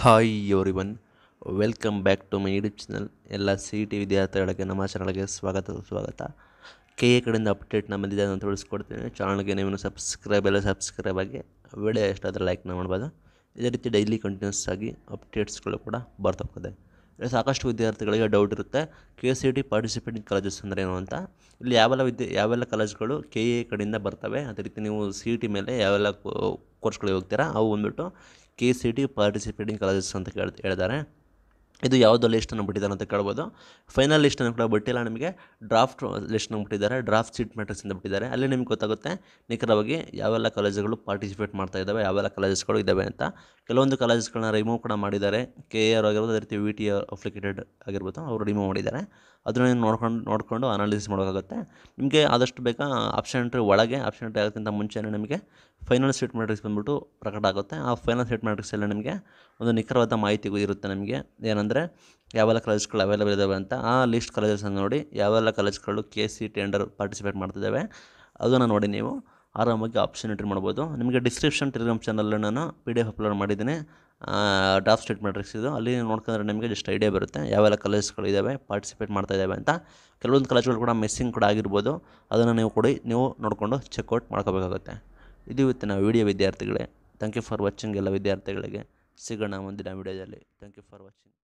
hi everyone welcome back to my YouTube channel ಎಲ್ಲ C T ವಿದ್ಯಾರ್ಥಿಗಳಿಗೆ ನಮ್ಮ ಚಾನಲ್ಗೆ ಸ್ವಾಗತ ಸ್ವಾಗತ ಕೆ ಎ ಕಡೆಯಿಂದ ಅಪ್ಡೇಟ್ ಬಂದಿದೆ ಅಂತ ತಿಳಿಸ್ಕೊಡ್ತೀನಿ ಚಾನಲ್ಗೆ ನೀವು ಸಬ್ಸ್ಕ್ರೈಬ್ ಎಲ್ಲ ಸಬ್ಸ್ಕ್ರೈಬ್ ಆಗಿ ವಿಡಿಯೋ ಎಷ್ಟಾದರೂ ಲೈಕ್ನ ಮಾಡ್ಬೋದು ಇದೇ ರೀತಿ ಡೈಲಿ ಕಂಟಿನ್ಯೂಸ್ ಆಗಿ ಅಪ್ಡೇಟ್ಸ್ಗಳು ಕೂಡ ಬರ್ತಾ ಹೋಗ್ತದೆ ಸಾಕಷ್ಟು ವಿದ್ಯಾರ್ಥಿಗಳಿಗೆ ಡೌಟ್ ಇರುತ್ತೆ K C T participating colleges ಅಂದರೆ ಏನು ಅಂತ ಇಲ್ಲಿ ಯಾವೆಲ್ಲ ವಿದ್ಯೆ ಯಾವೆಲ್ಲ ಕಾಲೇಜ್ಗಳು ಕೆ ಎ ಕಡೆಯಿಂದ ಬರ್ತವೆ ಅದೇ ರೀತಿ ನೀವು ಸಿ ಇ ಟಿ ಮೇಲೆ ಯಾವೆಲ್ಲ ಕೋರ್ಸ್ಗಳಿಗೆ ಹೋಗ್ತೀರಾ ಅವು ಬಂದುಬಿಟ್ಟು K C T participating colleges ಅಂತ ಕೇಳಿ ಹೇಳಿದ್ದಾರೆ ಇದು ಯಾವುದೋ ಲಿಸ್ಟನ್ನು ಬಿಟ್ಟಿದ್ದಾರೆ ಅಂತ ಕೇಳ್ಬೋದು ಫೈನಲ್ ಲಿಸ್ಟನ್ನು ಕೂಡ ಬಿಟ್ಟಿಲ್ಲ ನಿಮಗೆ ಡ್ರಾಫ್ಟ್ ಲಿಸ್ಟನ್ನು ಬಿಟ್ಟಿದ್ದಾರೆ ಡ್ರಾಫ್ಟ್ ಸೀಟ್ ಮ್ಯಾಟ್ರಿಕ್ಸಿಂದ ಬಿಟ್ಟಿದ್ದಾರೆ ಅಲ್ಲಿ ನಿಮ್ಗೆ ಗೊತ್ತಾಗುತ್ತೆ ನಿಖರವಾಗಿ ಯಾವೆಲ್ಲ ಕಾಲೇಜುಗಳು ಪಾರ್ಟಿಸಿಪೇಟ್ ಮಾಡ್ತಾ ಇದ್ದಾವೆ ಯಾವೆಲ್ಲ ಕಾಲೇಜಸ್ಗಳು ಇದ್ದಾವೆ ಅಂತ ಕೆಲವೊಂದು ಕಾಲೇಜಸ್ಗಳನ್ನ ರಿಮೂವ್ ಕೂಡ ಮಾಡಿದ್ದಾರೆ ಕೆ ಎ ಆರ್ ಆಗಿರ್ಬೋದು ಅದೇ ರೀತಿ ವಿ ಟಿ ಆರ್ ಅಪ್ಲಿಕೇಟೆಡ್ ಆಗಿರ್ಬೋದು ಅವರು ರಿಮೂವ್ ಮಾಡಿದ್ದಾರೆ ಅದನ್ನ ನೋಡ್ಕೊಂಡು ನೋಡಿಕೊಂಡು ಅನಾಲಿಸಿಸ್ ಮಾಡೋಕ್ಕಾಗುತ್ತೆ ನಿಮಗೆ ಆದಷ್ಟು ಬೇಕಾ ಆಪ್ಷನ್ ಎಂಟ್ರಿ ಒಳಗೆ ಆಪ್ಷನ್ ಎಂಟ್ರಿ ಆಗೋಕ್ಕಿಂತ ಮುಂಚೆನೇ ನಿಮಗೆ ಫೈನಲ್ ಸೀಟ್ ಮ್ಯಾಟ್ರಿಕ್ಸ್ ಬಂದುಬಿಟ್ಟು ಪ್ರಕಟ ಆಗುತ್ತೆ ಆ ಫೈನಲ್ ಸೀಟ್ ಮ್ಯಾಟ್ರಿಕ್ಸಲ್ಲಿ ನಿಮಗೆ ಒಂದು ನಿಖರವಾದ ಮಾಹಿತಿಗೂ ಇರುತ್ತೆ ನಿಮಗೆ ಏನಂದರೆ ಯಾವೆಲ್ಲ ಕಾಲೇಜ್ಗಳು ಅವೈಲೇಬಲ್ ಇದ್ದಾವೆ ಅಂತ ಆ ಲಿಸ್ಟ್ ಕಾಲೇಜಸ್ನ ನೋಡಿ ಯಾವೆಲ್ಲ ಕಾಲೇಜ್ಗಳು ಕೆ ಸಿ ಟೆಂಡರ್ ಪಾರ್ಟಿಸಿಪೇಟ್ ಮಾಡ್ತಿದ್ದಾವೆ ಅದನ್ನು ನೋಡಿ ನೀವು ಆರಾಮಾಗಿ ಆಪ್ಷನ್ ಎಂಟ್ರಿ ಮಾಡ್ಬೋದು ನಿಮಗೆ ಡಿಸ್ಕ್ರಿಪ್ಷನ್ ಟೆಲಿಗ್ರಾಮ್ ಚಾನಲ್ ನಾನು ಪಿ ಡಿ ಎಫ್ ಅಪ್ಲೋಡ್ ಮಾಡಿದ್ದೀನಿ ಡಾಫ್ ಸ್ಟೇಟ್ ಮ್ಯಾಟ್ರಿಕ್ಸ್ ಇದು ಅಲ್ಲಿ ನೋಡ್ಕೊಂಡ್ರೆ ನಿಮಗೆ ಜಸ್ಟ್ ಐಡಿಯಾ ಬರುತ್ತೆ ಯಾವೆಲ್ಲ ಕಾಲೇಜ್ಗಳಿದ್ದಾವೆ ಪಾರ್ಟಿಸಿಪೇಟ್ ಮಾಡ್ತಾ ಇದ್ದಾವೆ ಅಂತ ಕೆಲವೊಂದು ಕಾಲೇಜ್ಗಳು ಕೂಡ ಮಿಸ್ಸಿಂಗ್ ಕೂಡ ಆಗಿರ್ಬೋದು ಅದನ್ನು ನೀವು ಕೊಡಿ ನೀವು ನೋಡಿಕೊಂಡು ಚೆಕ್ಔಟ್ ಮಾಡ್ಕೋಬೇಕಾಗುತ್ತೆ ಇದು ಇವತ್ತಿನ ವಿಡಿಯೋ ವಿದ್ಯಾರ್ಥಿಗಳೇ ಥ್ಯಾಂಕ್ ಯು ಫಾರ್ ವಾಚಿಂಗ್ ಎಲ್ಲ ವಿದ್ಯಾರ್ಥಿಗಳಿಗೆ ಸಿಗೋಣ ಮುಂದಿನ ವಿಡಿಯೋದಲ್ಲಿ ಥ್ಯಾಂಕ್ ಯು ಫಾರ್ ವಾಚಿಂಗ್